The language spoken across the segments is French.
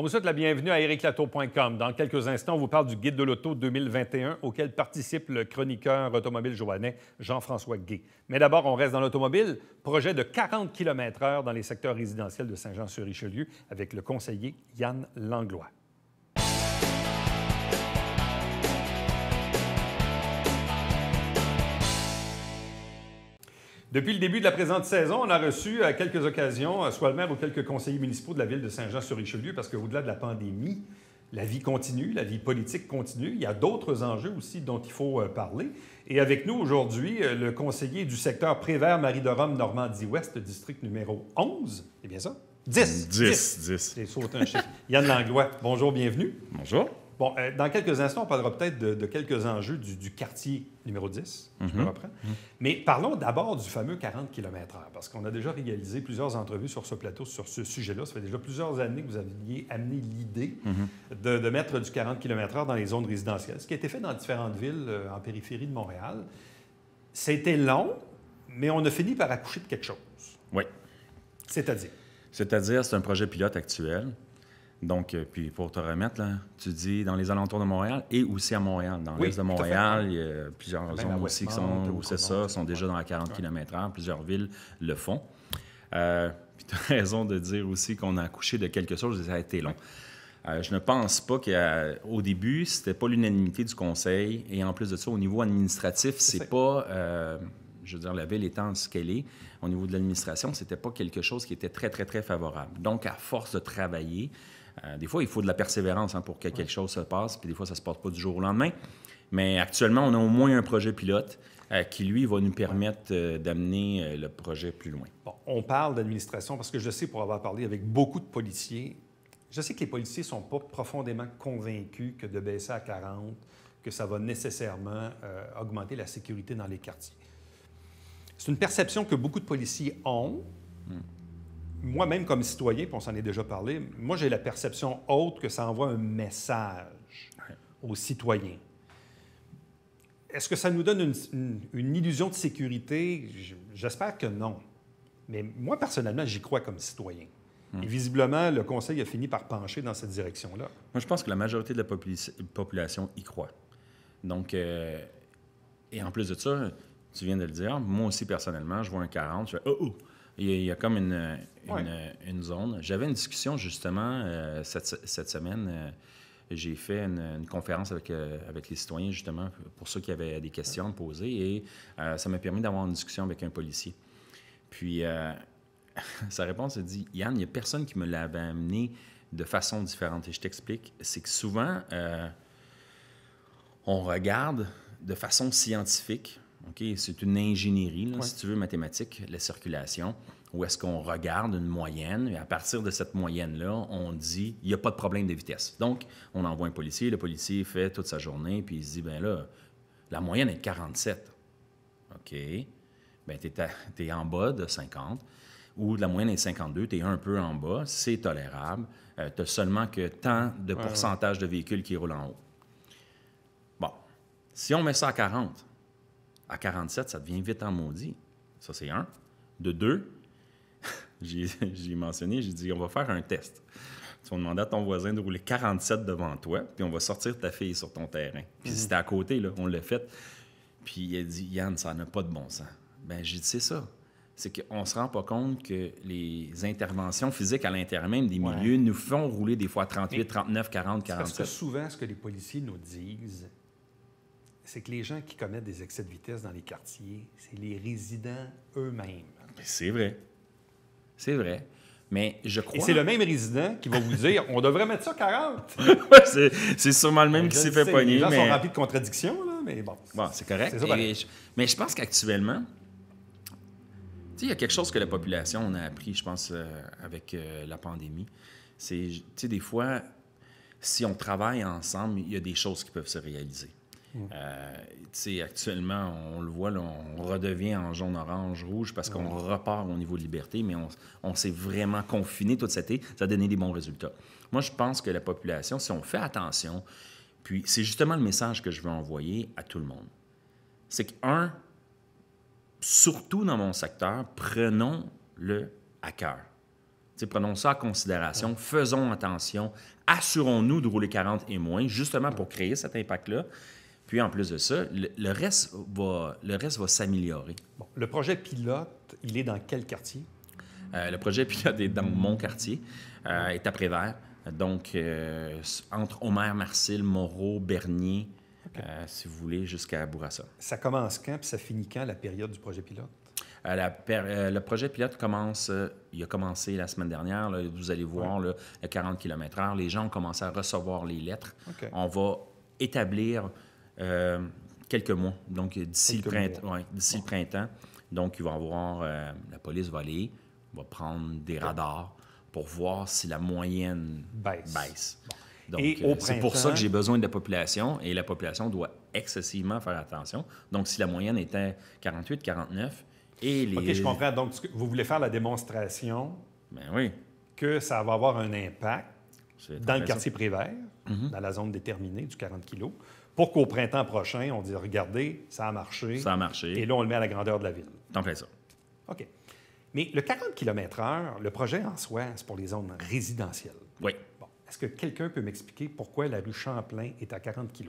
On vous souhaite la bienvenue à ericlato.com. Dans quelques instants, on vous parle du guide de l'auto 2021 auquel participe le chroniqueur automobile joannais Jean-François Gay. Mais d'abord, on reste dans l'automobile. Projet de 40 km/h dans les secteurs résidentiels de Saint-Jean-sur-Richelieu avec le conseiller Yann Langlois. Depuis le début de la présente saison, on a reçu à quelques occasions euh, soit le maire ou quelques conseillers municipaux de la ville de Saint-Jean-sur-Richelieu, parce qu'au-delà de la pandémie, la vie continue, la vie politique continue. Il y a d'autres enjeux aussi dont il faut euh, parler. Et avec nous aujourd'hui, euh, le conseiller du secteur Prévert, Marie-de-Rome, Normandie-Ouest, district numéro 11. C'est bien ça? 10. 10. 10. 10. J'ai sauté un chiffre. Yann Langlois, bonjour, bienvenue. Bonjour. Euh, dans quelques instants, on parlera peut-être de, quelques enjeux du, quartier numéro 10, je me mhm. reprends. Mais parlons d'abord du fameux 40 km/h, parce qu'on a déjà réalisé plusieurs entrevues sur ce plateau, sur ce sujet-là. Ça fait déjà plusieurs années que vous aviez amené l'idée mhm. de, mettre du 40 km/h dans les zones résidentielles, ce qui a été fait dans différentes villes euh, en périphérie de Montréal. C'était long, mais on a fini par accoucher de quelque chose. Oui. C'est-à-dire? C'est-à-dire, c'est un projet pilote actuel. Donc, euh, puis pour te remettre, là, tu dis dans les alentours de Montréal et aussi à Montréal. Dans l'est de Montréal, il y a plusieurs aussi qui sont, c'est ça, sont déjà dans la 40 km heure. Plusieurs villes le font. Euh, puis tu as raison de dire aussi qu'on a accouché de quelque chose, ça a été long. Euh, je ne pense pas qu'au début, c'était pas l'unanimité du conseil. Et en plus de ça, au niveau administratif, c'est pas. je veux dire, la ville étant ce qu'elle est, au niveau de l'administration, ce c'était pas quelque chose qui était très, très, très favorable. Donc, à force de travailler, euh, des fois, il faut de la persévérance hein, pour que quelque chose se passe, puis des fois, ça ne se passe pas du jour au lendemain. Mais actuellement, on a au moins un projet pilote euh, qui, lui, va nous permettre euh, d'amener le projet plus loin. on parle d'administration parce que je sais, pour avoir parlé avec beaucoup de policiers, je sais que les policiers ne sont pas profondément convaincus que de baisser à 40, que ça va nécessairement augmenter la sécurité dans les quartiers. C'est une perception que beaucoup de policiers ont. Hmm moi-même comme citoyen, puis on s'en est déjà parlé, moi j'ai la perception haute que ça envoie un message aux citoyens. Est-ce que ça nous donne une, illusion de sécurité? J'espère que non. Mais moi, personnellement, j'y crois comme citoyen. Hmm. visiblement, le Conseil a fini par pencher dans cette direction-là. Moi, je pense que la majorité de la population y croit. Donc, euh, et en plus de ça, tu viens de le dire, moi aussi, personnellement, je vois un 40, je oh! oh » Il y a, comme une, une, zone. J'avais une discussion justement euh, cette, cette, semaine. Euh, j'ai fait une, conférence avec, euh, avec les citoyens, justement, pour ceux qui avaient des questions à poser. Et ça m'a permis d'avoir une discussion avec un policier. Puis, sa réponse a dit Yann, il n'y a personne qui me l'avait amené de façon différente. Et je t'explique. C'est que souvent, on regarde de façon scientifique c'est une ingénierie, si tu veux, mathématique, la circulation, où est-ce qu'on regarde une moyenne et à partir de cette moyenne-là, on dit il n'y a pas de problème de vitesse. Donc, on envoie un policier, le policier fait toute sa journée, puis il se dit ben là, la moyenne est de 47. OK. Bien, tu es, en bas de 50 ou la moyenne est de 52, tu es un peu en bas, c'est tolérable. Euh, tu as seulement que tant de pourcentage de véhicules qui roulent en haut. Bon, si on met ça à 40, à 47, ça devient vite en maudit. Ça, c'est un. De deux, j'ai mentionné, j'ai dit, on va faire un test. On vas à ton voisin de rouler 47 devant toi, puis on va sortir ta fille sur ton terrain. Puis c'était mhm. à côté, là, on l'a fait. Puis il a dit, Yann, ça n'a pas de bon sens. Ben j'ai dit, c'est ça. C'est qu'on ne se rend pas compte que les interventions physiques à l'intérieur même des milieux nous font rouler des fois 38, 39, 40, 40. Parce que souvent, ce que les policiers nous disent, c'est que les gens qui commettent des excès de vitesse dans les quartiers, c'est les résidents eux-mêmes. C'est vrai. C'est vrai. Mais je crois. Et c'est le même résident qui va vous dire on devrait mettre ça 40. c'est sûrement le même ben, qui s'est fait pogner. Les gens sont remplis de contradictions, mais bon. c'est correct. Mais je pense qu'actuellement, il y a quelque chose que la population on a appris, je pense, euh, avec euh, la pandémie. C'est, tu sais, des fois, si on travaille ensemble, il y a des choses qui peuvent se réaliser. Mm. Euh, actuellement, on le voit, on redevient en jaune, orange, rouge parce qu'on repart au niveau de liberté, mais on, s'est vraiment confiné toute cette été. Ça a donné des bons résultats. Moi, je pense que la population, si on fait attention, puis c'est justement le message que je veux envoyer à tout le monde. C'est que, un, surtout dans mon secteur, prenons le à cœur. prenons ça en considération, faisons attention, assurons-nous de rouler 40 et moins, justement pour créer cet impact-là. Puis en plus de ça, le, reste va, le reste va s'améliorer. le projet pilote, il est dans quel quartier? Euh, le projet pilote est dans mon quartier, euh, est à Prévert. Donc, euh, entre Omer, Marcel, Moreau, Bernier, si vous voulez, jusqu'à Bourassa. Ça commence quand, puis ça finit quand, la période du projet pilote? le projet pilote commence, il a commencé la semaine dernière. vous allez voir le 40 km/h. Les gens ont commencé à recevoir les lettres. On va établir euh, quelques mois. Donc, d'ici le, printemps, Donc, avoir, euh, la police va aller, va prendre des radars pour voir si la moyenne baisse. Donc, euh, c'est pour ça que j'ai besoin de la population et la population doit excessivement faire attention. Donc, si la moyenne était 48, 49 et les. OK, je comprends. Donc, vous voulez faire la démonstration. Ben oui. Que ça va avoir un impact dans le quartier Prévert, mhm. dans la zone déterminée du 40 kg, pour qu'au printemps prochain, on dise regardez, ça a marché. Ça a marché. Et là, on le met à la grandeur de la ville. T'en ça. OK. Mais le 40 km/h, le projet en soi, c'est pour les zones résidentielles. Oui. Est-ce que quelqu'un peut m'expliquer pourquoi la rue Champlain est à 40 kg?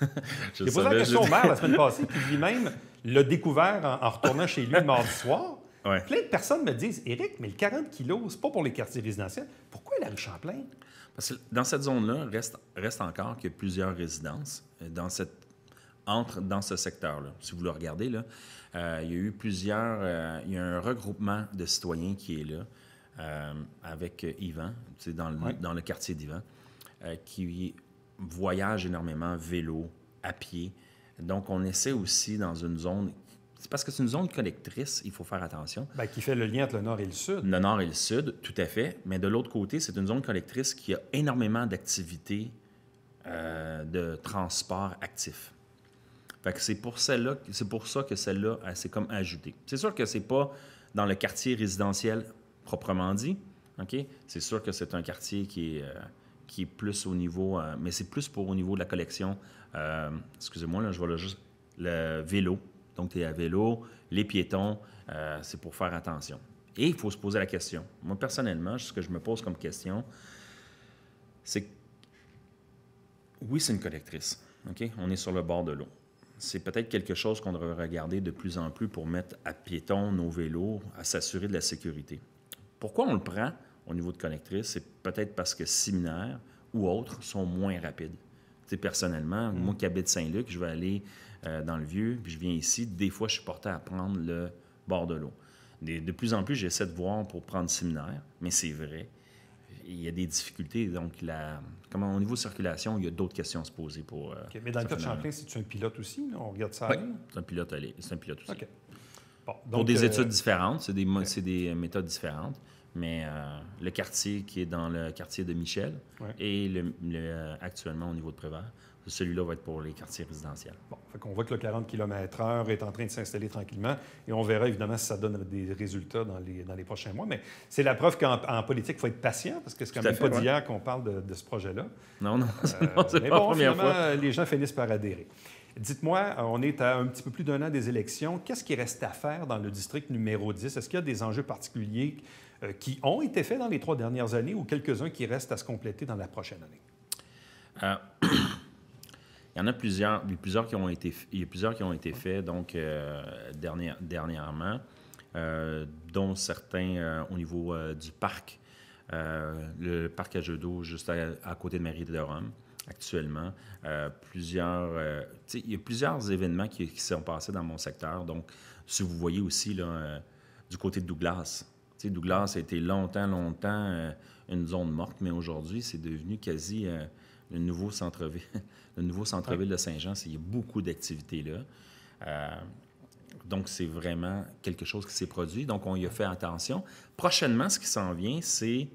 J'ai posé la question au maire la semaine passée, puis lui-même l'a découvert en, retournant chez lui le mardi soir. Plein de personnes me disent Éric, mais le 40 kg, c'est pas pour les quartiers résidentiels, Champlain? Parce que dans cette zone-là, reste, reste encore qu'il y a plusieurs résidences euh, dans cette, entre dans ce secteur-là. Si vous le regardez, là, euh, il y a eu plusieurs... Euh, il y a un regroupement de citoyens qui est là avec Yvan, dans le, dans le quartier d'Yvan, qui voyage énormément vélo, à pied. Donc, on essaie aussi, dans une zone c'est parce que c'est une zone collectrice, il faut faire attention. Bien, qui fait le lien entre le nord et le sud. Le nord et le sud, tout à fait. Mais de l'autre côté, c'est une zone collectrice qui a énormément d'activités euh, de transport actif. Fait que c'est pour celle-là, c'est pour ça que celle-là, elle euh, s'est comme ajoutée. C'est sûr que c'est pas dans le quartier résidentiel proprement dit. OK? C'est sûr que c'est un quartier qui est, euh, qui est plus au niveau, mais c'est plus pour au niveau de la collection. excusez-moi, là, je vois juste le vélo, donc, tu es à vélo, les piétons, euh, c'est pour faire attention. Et il faut se poser la question. Moi, personnellement, ce que je me pose comme question, c'est oui, c'est une collectrice. On est sur le bord de l'eau. C'est peut-être quelque chose qu'on devrait regarder de plus en plus pour mettre à piétons nos vélos, à s'assurer de la sécurité. Pourquoi on le prend au niveau de collectrice? C'est peut-être parce que similaires ou autres sont moins rapides personnellement, mm. moi qui habite Saint-Luc, je vais aller euh, dans le Vieux, puis je viens ici. Des fois, je suis porté à prendre le bord de l'eau. De, plus en plus, j'essaie de voir pour prendre le séminaire, mais c'est vrai. Il y a des difficultés. Donc, la, comment, au niveau circulation, il y a d'autres questions à se poser pour. Euh, mais dans le cas de Champlain, c'est un pilote aussi, on regarde ça. c'est un pilote, c'est un pilote aussi. donc, pour des euh, études différentes, c'est des, des méthodes différentes mais euh, le quartier qui est dans le quartier de Michel et le, euh, actuellement au niveau de Prévert. Celui-là va être pour les quartiers résidentiels. Bon, fait voit que le 40 km/h est en train de s'installer tranquillement et on verra évidemment si ça donne des résultats dans les, dans les prochains mois. Mais c'est la preuve qu'en politique, il faut être patient parce que n'est quand même pas d'hier qu'on parle de, ce projet-là. Non, non, euh, mais bon, la première fois. les gens finissent par adhérer. Dites-moi, on est à un petit peu plus d'un an des élections. Qu'est-ce qui reste à faire dans le district numéro 10? Est-ce qu'il y a des enjeux particuliers euh, qui ont été faits dans les trois dernières années ou quelques-uns qui restent à se compléter dans la prochaine année? Euh, il y en a plusieurs, plusieurs qui ont été, il y a plusieurs qui ont été faits donc euh, dernièrement, dont certains au niveau du parc, le parc à jeux d'eau juste à, côté de Marie de Rome actuellement. plusieurs, il y a plusieurs événements qui, se sont passés dans mon secteur. Donc, si vous voyez aussi là, du côté de Douglas, Douglas a été longtemps, longtemps euh, une zone morte, mais aujourd'hui, c'est devenu quasi euh, le nouveau centre-ville. le nouveau de Saint-Jean, il y a beaucoup d'activités là. Euh, donc, c'est vraiment quelque chose qui s'est produit. Donc, on y a fait attention. Prochainement, ce qui s'en vient, c'est...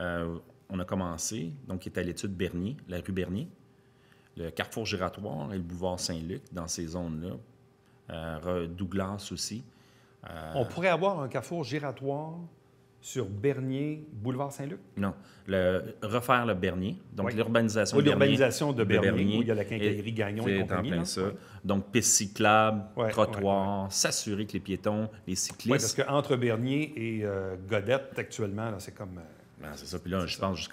on a commencé, donc, il est à l'étude Bernier, la rue Bernier, le carrefour giratoire et le boulevard Saint-Luc, dans ces zones-là. Douglas aussi. Euh, on pourrait avoir un carrefour giratoire sur Bernier, boulevard Saint-Luc? Non. refaire le Bernier, donc l'urbanisation oh, de Bernier. L'urbanisation de Bernier, où il y a la quincaillerie Gagnon et compagnie. Donc, piste cyclable, trottoir, s'assurer que les piétons, les cyclistes... Oui, parce qu'entre Bernier et euh, Godette, actuellement, c'est comme... Euh, ben, c'est ça. Puis là, je pense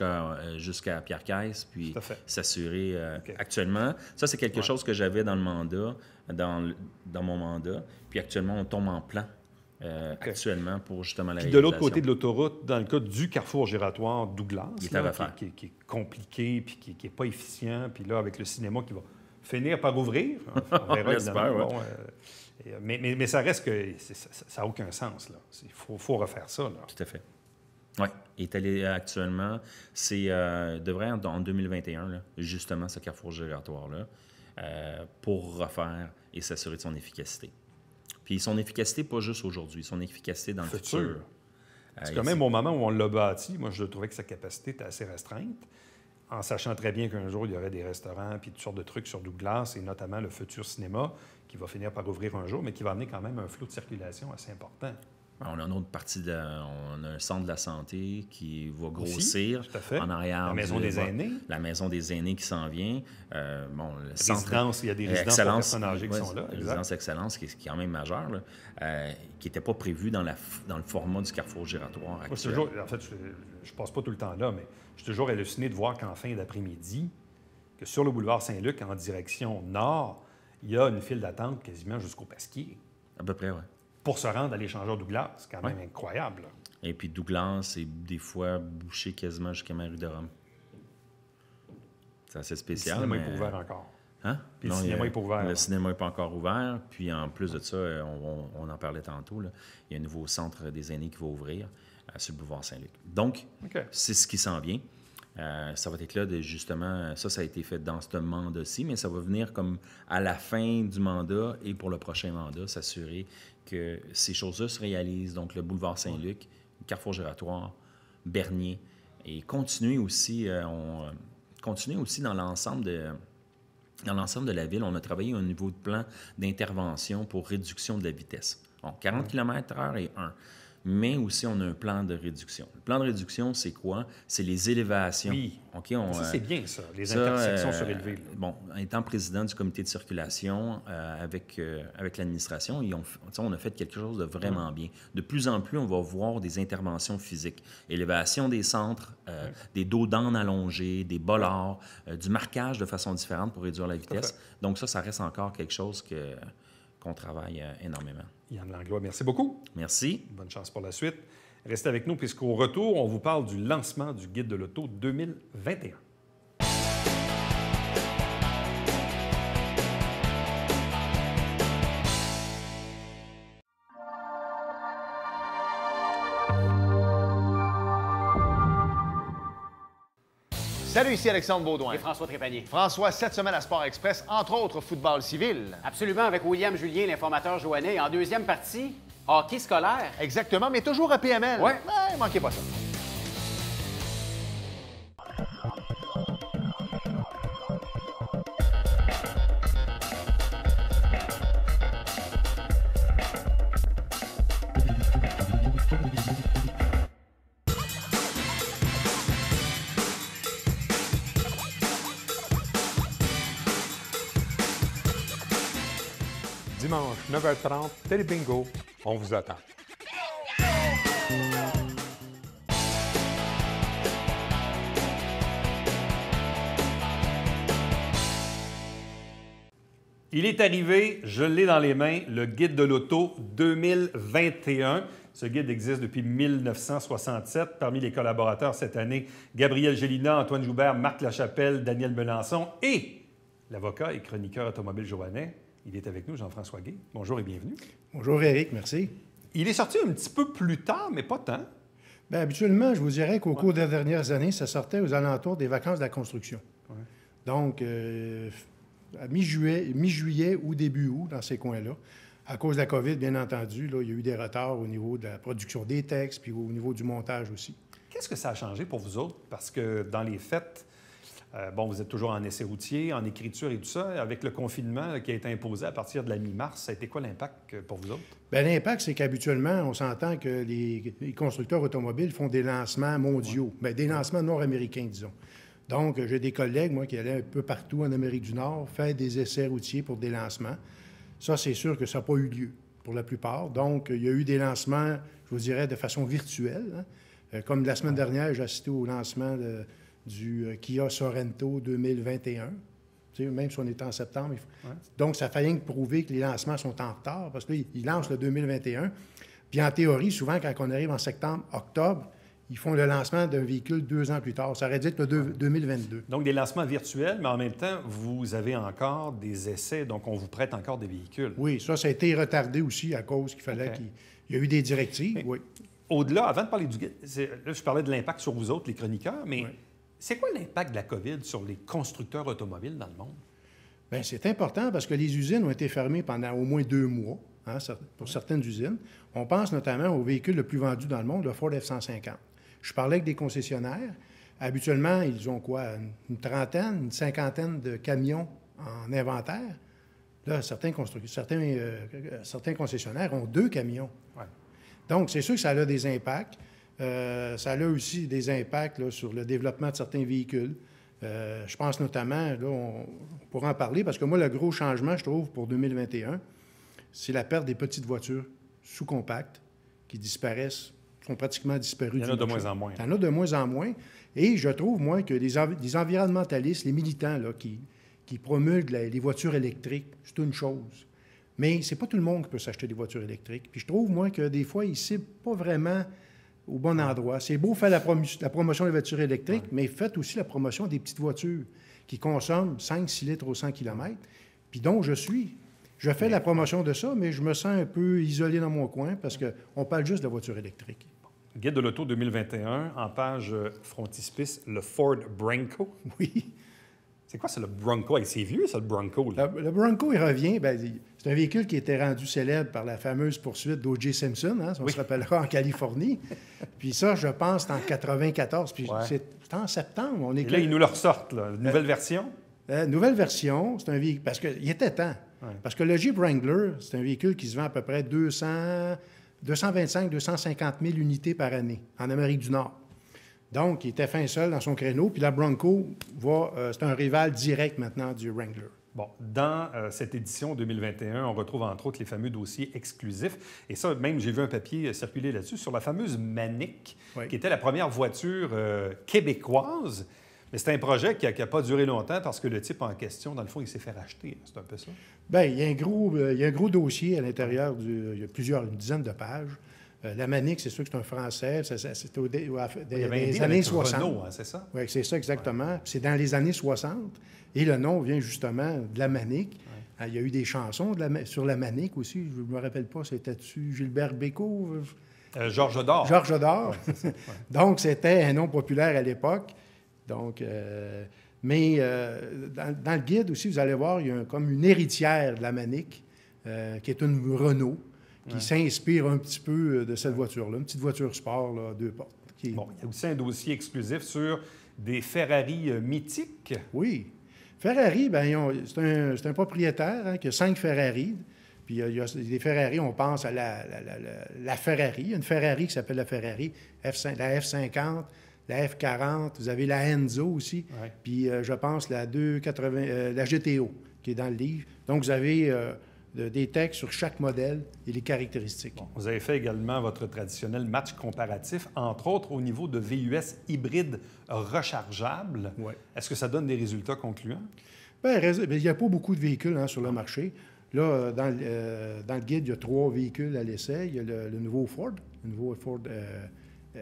jusqu'à Pierre Caisse, puis s'assurer actuellement. Ça, c'est quelque chose que j'avais dans le mandat, dans, dans mon mandat. Puis actuellement, on tombe en plan euh, actuellement pour justement la Puis de l'autre côté de l'autoroute, dans le cas du carrefour giratoire Douglas, qui, est compliqué, puis qui n'est pas efficient, puis là, avec le cinéma qui va finir par ouvrir, hein, on verra évidemment. Euh, mais, ça reste que ça n'a aucun sens. Il faut, refaire ça. Tout à fait. Oui, est euh, actuellement, c'est devrait être en 2021, justement, ce carrefour giratoire-là, pour refaire et s'assurer de son efficacité. Puis son efficacité, pas juste aujourd'hui, son efficacité dans le futur. Euh, C'est quand même au moment où on l'a bâti, moi, je trouvais que sa capacité était assez restreinte, en sachant très bien qu'un jour, il y aurait des restaurants puis toutes sortes de trucs sur Douglas, et notamment le futur cinéma, qui va finir par ouvrir un jour, mais qui va amener quand même un flot de circulation assez important. On a une autre partie, on a un centre de la santé qui va grossir en arrière. La maison des aînés. La maison des aînés qui s'en vient. Euh, bon, le centre, il y a des résidences qui sont qui, est quand même majeure, euh, qui n'était pas prévue dans, le format du carrefour giratoire actuel. en fait, je ne passe pas tout le temps là, mais je suis toujours halluciné de voir qu'en fin d'après-midi, que sur le boulevard Saint-Luc, en direction nord, il y a une file d'attente quasiment jusqu'au Pasquier. À peu près, oui pour se rendre à l'échangeur Douglas. C'est quand même incroyable. Et puis Douglas c'est des fois bouché quasiment jusqu'à ma rue de Rome. C'est assez spécial. Le cinéma n'est pas ouvert euh, encore. Hein? le cinéma n'est pas ouvert. Le cinéma n'est pas encore ouvert. Puis en plus de ça, euh, on, en parlait tantôt, il y a un nouveau centre des aînés qui va ouvrir à euh, sur le boulevard Saint-Luc. Donc, c'est ce qui s'en vient. Euh, ça va être là, de, justement, ça, ça a été fait dans ce mandat-ci, mais ça va venir comme à la fin du mandat et pour le prochain mandat, s'assurer que ces choses-là se réalisent. Donc, le boulevard Saint-Luc, Carrefour Giratoire, Bernier, et continuer aussi, euh, on, euh, continuer aussi dans l'ensemble de... Dans l'ensemble de la ville, on a travaillé au niveau de plan d'intervention pour réduction de la vitesse. Donc, 40 km/h et 1 mais aussi on a un plan de réduction. Le plan de réduction, c'est quoi? C'est les élévations. Oui. on, ça, c'est euh, bien ça, les intersections euh, surélevées. Bon, Bon, étant président du comité de circulation euh, avec, avec l'administration, on a fait quelque chose de vraiment mm. bien. De plus en plus, on va voir des interventions physiques. Élévation des centres, des dos d'âne allongés, des bollards, du marquage de façon différente pour réduire la vitesse. Donc ça, ça reste encore quelque chose que qu'on travaille euh, énormément. Yann Langlois, merci beaucoup. Merci. Bonne chance pour la suite. Restez avec nous puisqu'au retour, on vous parle du lancement du Guide de l'auto 2021. Salut, ici Alexandre Baudouin. Et François Trépanier. François, cette semaine à Sport Express, entre autres football civil. Absolument, avec William Julien, l'informateur Joannet. En deuxième partie, hockey scolaire. Exactement, mais toujours à PML. Ouais Ben, manquez pas ça. dimanche 9h30, Télé Bingo. On vous attend. Il est arrivé, je l'ai dans les mains, le guide de l'auto 2021. Ce guide existe depuis 1967. Parmi les collaborateurs cette année, Gabriel Gélina, Antoine Joubert, Marc Lachapelle, Daniel Melançon et l'avocat et chroniqueur automobile Joannet, il est avec nous, Jean-François Gay. Bonjour et bienvenue. Bonjour Eric, merci. Il est sorti un petit peu plus tard, mais pas tant. Bien, habituellement, je vous dirais qu'au cours des dernières années, ça sortait aux alentours des vacances de la construction. Donc, euh, à mi-juillet, mi-juillet ou début août, dans ces coins-là. À cause de la COVID, bien entendu, il y a eu des retards au niveau de la production des textes, puis au niveau du montage aussi. Qu'est-ce que ça a changé pour vous autres? Parce que dans les fêtes, euh, bon, vous êtes toujours en essai routier, en écriture et tout ça. Avec le confinement euh, qui a été imposé à partir de la mi-mars, ça a été quoi l'impact euh, pour vous autres? Bien, l'impact, c'est qu'habituellement, on s'entend que les, constructeurs automobiles font des lancements mondiaux, ben, des lancements nord-américains, disons. Donc, j'ai des collègues, moi, qui allaient un peu partout en Amérique du Nord faire des essais routiers pour des lancements. Ça, c'est sûr que ça n'a pas eu lieu pour la plupart. Donc, il y a eu des lancements, je vous dirais, de façon virtuelle. Hein. Comme la semaine dernière, j'ai assisté au lancement de du euh, Kia Sorento 2021. même si on est en septembre. Donc, ça fait prouver que les lancements sont en retard parce que lancent le 2021. Puis en théorie, souvent, quand on arrive en septembre, octobre, ils font le lancement d'un véhicule deux ans plus tard. Ça aurait dû être le 2022. Donc, des lancements virtuels, mais en même temps, vous avez encore des essais, donc on vous prête encore des véhicules. Oui, ça, ça a été retardé aussi à cause qu'il fallait qu'il y a eu des directives, oui. Au-delà, avant de parler du... Là, je parlais de l'impact sur vous autres, les chroniqueurs, mais... C'est quoi l'impact de la COVID sur les constructeurs automobiles dans le monde? Bien, c'est important parce que les usines ont été fermées pendant au moins deux mois hein, pour certaines usines. On pense notamment au véhicule le plus vendu dans le monde, le Ford F-150. Je parlais avec des concessionnaires. Habituellement, ils ont quoi? Une trentaine, une cinquantaine de camions en inventaire. Là, certains, certains, euh, certains concessionnaires ont deux camions. Donc, c'est sûr que ça a des impacts. Euh, ça a aussi des impacts sur le développement de certains véhicules. Euh, je pense notamment, là, on, pourra en parler, parce que moi, le gros changement, je trouve, pour 2021, c'est la perte des petites voitures sous-compactes qui disparaissent, sont pratiquement disparues. Il y en a de moins en moins. Il y en a de moins en moins. Et je trouve, moi, que les, environnementalistes, les militants là, qui, qui promulguent les voitures électriques, c'est une chose. Mais c'est pas tout le monde qui peut s'acheter des voitures électriques. Puis je trouve, moi, que des fois, ils ciblent pas vraiment au bon endroit. C'est beau faire la, promotion des voitures électriques, mais faites aussi la promotion des petites voitures qui consomment 5-6 litres au 100 km, puis donc je suis. Je fais la promotion de ça, mais je me sens un peu isolé dans mon coin parce qu'on parle juste de la voiture électrique. Guide de l'auto 2021, en page euh, frontispice, le Ford Branco. Oui. C'est quoi, c'est le Bronco? C'est vieux, ça, le Bronco? Le, Bronco, il revient. Ben, c'est un véhicule qui était rendu célèbre par la fameuse poursuite d'O.J. Simpson, hein, si on se rappellera, en Californie. puis ça, je pense, c'est en 94. Puis c'est en septembre. On est là, ils nous le ressortent, là. Nouvelle euh, version? Euh, nouvelle version, c'est un véhicule... Parce qu'il était temps. Parce que le Jeep Wrangler, c'est un véhicule qui se vend à peu près 200... 225 250 000 unités par année en Amérique du Nord. Donc, il était fin seul dans son créneau. Puis la Bronco, euh, c'est un rival direct maintenant du Wrangler. Bon, dans euh, cette édition 2021, on retrouve entre autres les fameux dossiers exclusifs. Et ça, même, j'ai vu un papier euh, circuler là-dessus sur la fameuse Manic, qui était la première voiture québécoise. Mais c'est un projet qui n'a pas duré longtemps parce que le type en question, dans le fond, il s'est fait racheter. Hein, c'est un peu ça. Bien, il y a un gros, il y un gros dossier à l'intérieur Il y a plusieurs, une dizaine de pages euh, la Manique, c'est sûr que c'est un Français. C'était des, années 60. Hein, c'est ça? c'est ça, exactement. C'est dans les années 60. Et le nom vient justement de la Manique. Euh, il y a eu des chansons sur la Manique aussi. Je ne me rappelle pas, c'était-tu Gilbert Bécaud? Euh, Georges d'Or. Georges Donc, c'était un nom populaire à l'époque. Donc, mais dans, le guide aussi, vous allez voir, il y a comme une héritière de la Manique, qui est une Renault qui s'inspire un petit peu euh, de cette voiture-là, une petite voiture sport, là, deux portes. Bon, il y a aussi un dossier exclusif sur des Ferrari euh, mythiques. Oui. Ferrari, ben, c'est un, propriétaire hein, qui a cinq Ferrari. Puis euh, il y, a, des Ferrari, on pense à la, la, Ferrari. Il y a une Ferrari qui s'appelle la Ferrari, f la F50, la F40. Vous avez la Enzo aussi. Puis je pense la 280, la GTO qui est dans le livre. Donc vous avez des textes sur chaque modèle et les caractéristiques. vous avez fait également votre traditionnel match comparatif, entre autres au niveau de VUS hybride rechargeable. Est-ce que ça donne des résultats concluants? Bien, il n'y a pas beaucoup de véhicules hein, sur le marché. Là, euh, euh, dans, le guide, il y a trois véhicules à l'essai. Il y a le, nouveau Ford, le nouveau Ford euh,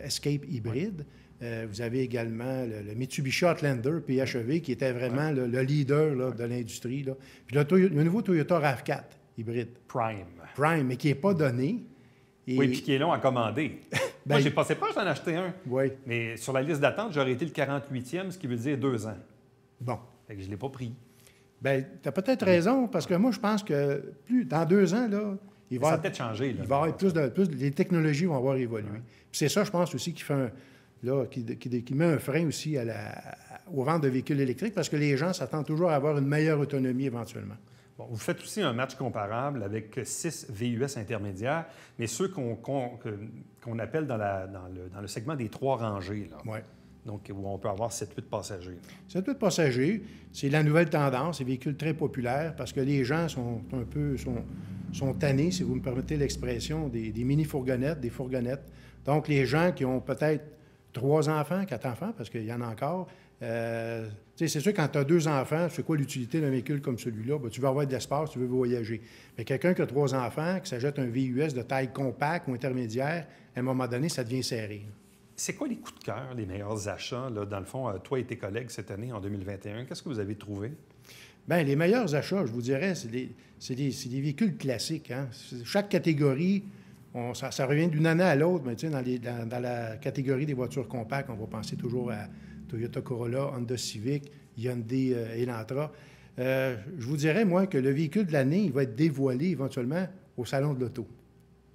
Escape hybride. Euh, vous avez également le, Mitsubishi Outlander PHEV, qui était vraiment le, leader de l'industrie. Puis le, nouveau Toyota RAV4 hybride. Prime. Prime, mais qui n'est pas donné. Oui, puis qui est long à commander. Ben, moi, j'ai passé pas, j'en acheter un. Oui. Mais sur la liste d'attente, j'aurais été le 48e, ce qui veut dire deux ans. Bon. Fait que je ne l'ai pas pris. Bien, tu as peut-être raison, parce que moi, je pense que plus dans deux ans, là, il va. Ça peut-être changer. il va avoir plus de, les technologies vont avoir évolué. Puis c'est ça, je pense aussi, qui fait un, là, qui, met un frein aussi à la, de véhicules électriques parce que les gens s'attendent toujours à avoir une meilleure autonomie éventuellement. Bon, vous faites aussi un match comparable avec six VUS intermédiaires, mais ceux qu'on appelle dans, la, dans, le, dans, le, segment des trois rangées. Là. Ouais. Donc, où on peut avoir 7-8 passagers. 7-8 passagers, c'est la nouvelle tendance, c'est véhicules très populaires parce que les gens sont un peu sont, sont tannés, si vous me permettez l'expression, des, des mini-fourgonnettes, des fourgonnettes. Donc, les gens qui ont peut-être trois enfants, quatre enfants, parce qu'il y en a encore. Euh, c'est sûr, quand tu as deux enfants, c'est quoi l'utilité d'un véhicule comme celui-là? Ben, tu veux avoir de l'espace, tu veux voyager. Mais quelqu'un qui a trois enfants, qui s'ajoute un VUS de taille compacte ou intermédiaire, à un moment donné, ça devient serré. C'est quoi les coups de cœur, les meilleurs achats, là, dans le fond, euh, toi et tes collègues cette année, en 2021? Qu'est-ce que vous avez trouvé? Bien, les meilleurs achats, je vous dirais, c'est des, des, des, véhicules classiques. Hein. Chaque catégorie ça, revient d'une année à l'autre, mais tu sais, dans, la catégorie des voitures compactes, on va penser toujours à Toyota Corolla, Honda Civic, Hyundai euh, Elantra. Euh, je vous dirais, moi, que le véhicule de l'année, il va être dévoilé éventuellement au salon de l'auto,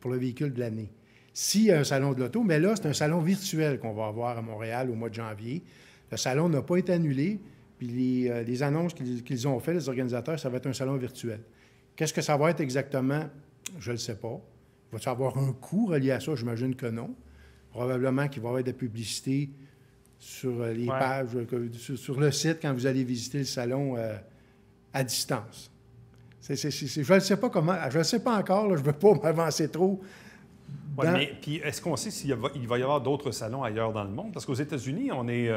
pour le véhicule de l'année. S'il y a un salon de l'auto, mais là, c'est un salon virtuel qu'on va avoir à Montréal au mois de janvier. Le salon n'a pas été annulé, puis les, euh, annonces qu'ils ont fait, les organisateurs, ça va être un salon virtuel. Qu'est-ce que ça va être exactement? Je ne le sais pas. Va-t-il avoir un coût relié à ça? J'imagine que non. Probablement qu'il va y avoir de la publicité sur euh, les pages, euh, sur, le site quand vous allez visiter le salon euh, à distance. je ne sais pas comment, je ne sais pas encore, je ne veux pas m'avancer trop. mais puis est-ce qu'on sait s'il va, y avoir d'autres salons ailleurs dans le monde? Parce qu'aux États-Unis, on est.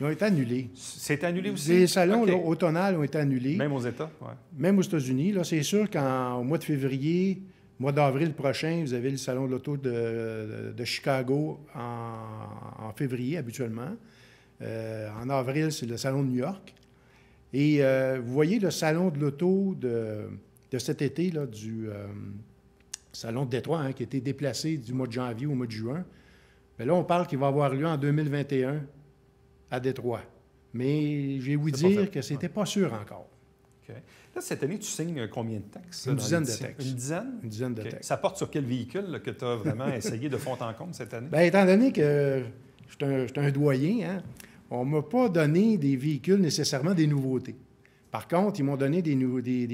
Ils ont été annulés. C'est annulé aussi. Les salons okay. ont été annulés. Même aux États, Même aux États-Unis. Là, c'est sûr qu'au mois de février, mois d'avril prochain, vous avez le Salon de l'Auto de, Chicago en, février habituellement. Euh, en avril, c'est le Salon de New York. Et euh, vous voyez le Salon de l'Auto de, cet été, là, du euh, Salon de Détroit, hein, qui a été déplacé du mois de janvier au mois de juin. Mais ben là, on parle qu'il va avoir lieu en 2021 à Détroit. Mais je vais vous dire que ce n'était pas sûr encore. Là, cette année, tu signes euh, combien de textes? Une dizaine de textes. Une dizaine? Une dizaine de textes. Ça porte sur quel véhicule que tu as vraiment essayé de fond en compte cette année? Bien, étant donné que je suis un, doyen, hein, on ne m'a pas donné des véhicules nécessairement des nouveautés. Par contre, ils m'ont donné des,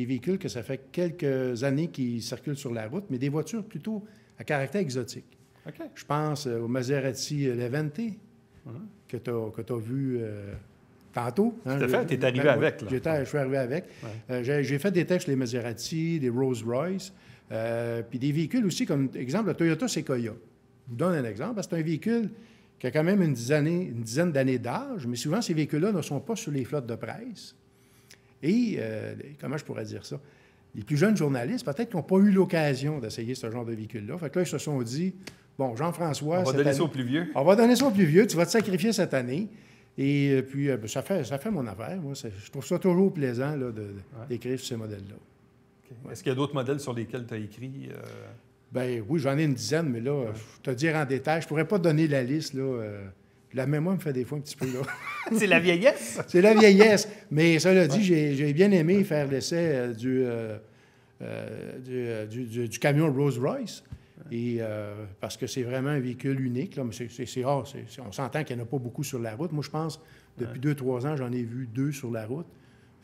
véhicules que ça fait quelques années qu'ils circulent sur la route, mais des voitures plutôt à caractère exotique. Je pense euh, au Maserati euh, Levante, mhm. que tu as, vu tantôt. Hein, fait, tu es arrivé ben, avec. je suis arrivé avec. Euh, j'ai, fait des textes, les Maserati, les Rolls-Royce, euh, puis des véhicules aussi, comme exemple, le Toyota Sequoia. Je vous donne un exemple, c'est un véhicule qui a quand même une dizaine, d'années d'âge, mais souvent, ces véhicules-là ne sont pas sur les flottes de presse. Et, euh, comment je pourrais dire ça? Les plus jeunes journalistes, peut-être qu'ils n'ont pas eu l'occasion d'essayer ce genre de véhicule-là. Fait que là, ils se sont dit, bon, Jean-François... On va donner plus vieux. On va donner ça au plus vieux, tu vas te sacrifier cette année. Et euh, puis, euh, ben, ça, fait, ça fait mon affaire. Moi, je trouve ça toujours plaisant d'écrire sur ces modèles-là. Est-ce qu'il y a d'autres modèles sur lesquels tu as écrit? Euh? Ben oui, j'en ai une dizaine, mais là, je vais te dire en détail, je pourrais pas donner la liste. Là, la mémoire me fait des fois un petit peu. C'est la vieillesse? C'est la vieillesse. Mais cela dit, j'ai bien aimé faire l'essai du, du, camion «Rose royce et, euh, parce que c'est vraiment un véhicule unique. Là, c'est, rare. on s'entend qu'il n'y en a pas beaucoup sur la route. Moi, je pense, depuis deux, trois ans, j'en ai vu deux sur la route.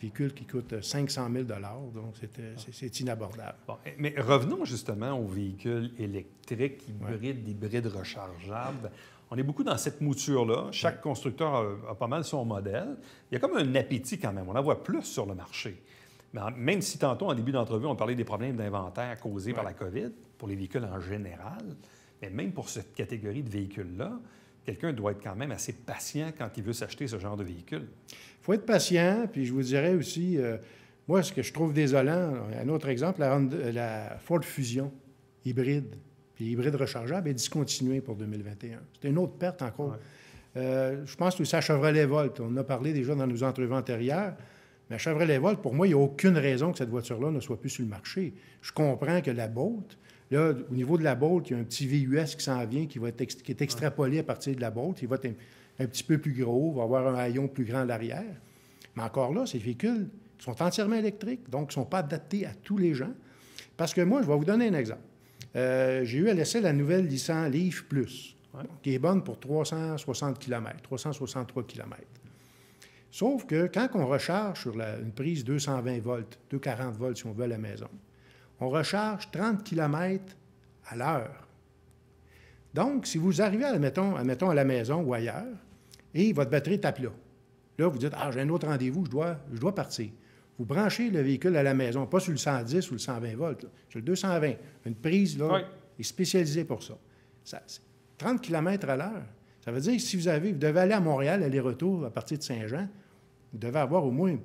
Véhicule qui coûte 500 euh, 000 donc ah. c'est, inabordable. Bon, eh, mais revenons justement aux véhicules électriques, hybrides, hybrides rechargeables. On est beaucoup dans cette mouture-là. Chaque constructeur a, pas mal son modèle. Il y a comme un appétit quand même. On en voit plus sur le marché. même si tantôt, en début d'entrevue, on parlait des problèmes d'inventaire causés par la COVID, pour les véhicules en général, mais même pour cette catégorie de véhicules-là, quelqu'un doit être quand même assez patient quand il veut s'acheter ce genre de véhicule. Il faut être patient, puis je vous dirais aussi, euh, moi, ce que je trouve désolant, un autre exemple, la, euh, Ford Fusion hybride, puis hybride rechargeable est discontinuée pour 2021. C'est une autre perte encore. Euh, je pense aussi à Chevrolet Volt. On a parlé déjà dans nos entrevues antérieures. Mais à Chevrolet Volt, pour moi, il n'y a aucune raison que cette voiture-là ne soit plus sur le marché. Je comprends que la Bolt, Là, au niveau de la Bolt, il y a un petit VUS qui s'en vient, qui, va qui est extrapolé à partir de la Bolt. Il va être un, petit peu plus gros, va avoir un haillon plus grand à l'arrière. Mais encore là, ces véhicules sont entièrement électriques, donc ne sont pas adaptés à tous les gens. Parce que moi, je vais vous donner un exemple. Euh, j'ai eu à laisser la nouvelle Nissan Leaf Plus, qui est bonne pour 360 km, 363 km. Sauf que quand on recharge sur une prise 220 volts, 240 volts si on veut à la maison, on recharge 30 km à l'heure. Donc, si vous arrivez, admettons, mettons à la maison ou ailleurs, et votre batterie tape là, là, vous dites, ah, j'ai un autre rendez-vous, je dois, je dois partir. Vous branchez le véhicule à la maison, pas sur le 110 ou le 120 volts, sur le 220. Une prise, là, est spécialisée pour ça. ça 30 km à l'heure. Ça veut dire que si vous avez, vous devez aller à Montréal, aller-retour à partir de Saint-Jean, vous devez avoir au moins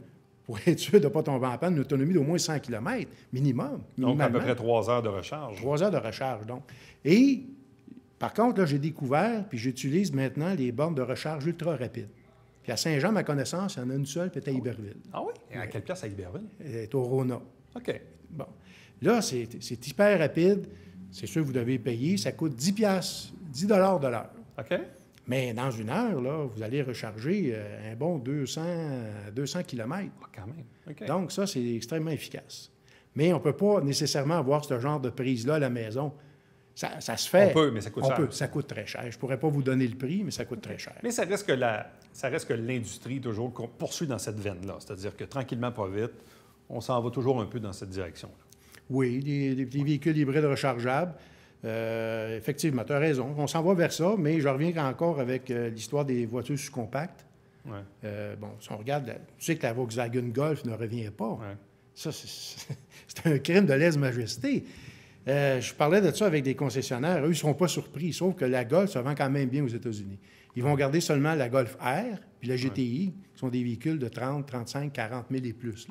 pour être sûr de ne pas tomber en panne, une autonomie d'au moins 100 km minimum. Donc, à peu près trois heures de recharge. Trois heures de recharge, donc. Et par contre, là, j'ai découvert, puis j'utilise maintenant les bornes de recharge ultra rapides. Puis à Saint-Jean, ma connaissance, il y en a une seule, puis à Iberville. Ah oui? Et à quelle place à Iberville? Elle est au Rona. OK. Bon. Là, c'est hyper rapide. C'est sûr que vous devez payer. Ça coûte 10 10 de l'heure. OK. Mais dans une heure, là, vous allez recharger euh, un bon 200, 200 km. Ah, quand même. Donc, ça, c'est extrêmement efficace. Mais on ne peut pas nécessairement avoir ce genre de prise-là à la maison. Ça, ça, se fait. On peut, mais ça coûte on cher. Ça coûte très cher. Je ne pourrais pas vous donner le prix, mais ça coûte très cher. Mais ça reste que, la, ça reste que l'industrie, toujours, qu'on poursuit dans cette veine-là. C'est-à-dire que tranquillement, pas vite, on s'en va toujours un peu dans cette direction-là. Oui, des, véhicules hybrides rechargeables. Euh, effectivement, tu as raison. On s'en va vers ça, mais je reviens encore avec euh, l'histoire des voitures sous compactes. Euh, bon, si on regarde, tu sais que la Volkswagen Golf ne revient pas. Ça, c'est un crime de lèse-majesté. je parlais de ça avec des concessionnaires. Eux, ils ne seront pas surpris, sauf que la Golf se vend quand même bien aux États-Unis. Ils vont garder seulement la Golf R puis la GTI, qui sont des véhicules de 30, 35, 40 000 et plus.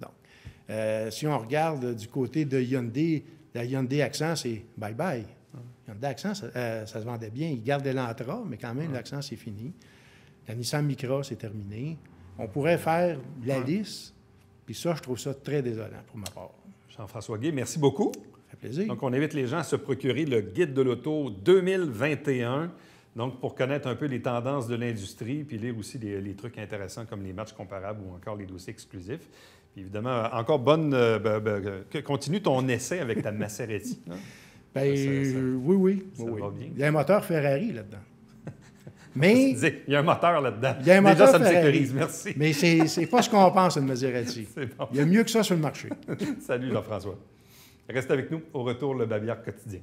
Donc, si on regarde du côté de Hyundai, la Hyundai Accent, c'est bye-bye. Hyundai Accent, euh, ça, se vendait bien. Ils gardait l'entra, mais quand même, l'Accent, c'est fini. La Nissan Micra, c'est terminé. On pourrait faire la liste, puis ça, je trouve ça très désolant pour ma part. Jean-François Gué, merci beaucoup. Ça fait plaisir. Donc, on invite les gens à se procurer le Guide de l'auto 2021. Donc, pour connaître un peu les tendances de l'industrie, puis lire aussi les, les trucs intéressants comme les matchs comparables ou encore les dossiers exclusifs. Évidemment, euh, encore bonne. Euh, ben, ben, euh, continue ton essai avec ta Maserati. Hein? Ben, oui, oui. Il y a un moteur Ferrari là-dedans. Mais. il y a un moteur là-dedans. Déjà, ça me sécurise, merci. Mais c'est pas ce qu'on pense, une Maserati. Il y a mieux que ça sur le marché. Salut, Jean-François. Reste avec nous. Au retour, le Babillard quotidien.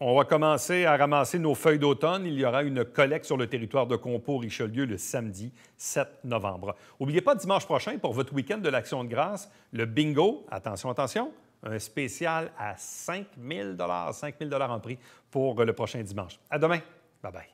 On va commencer à ramasser nos feuilles d'automne. Il y aura une collecte sur le territoire de compos richelieu le samedi 7 novembre. N'oubliez pas dimanche prochain, pour votre week-end de l'Action de grâce, le bingo, attention, attention, un spécial à 5 000 5 000 en prix pour le prochain dimanche. À demain. Bye bye.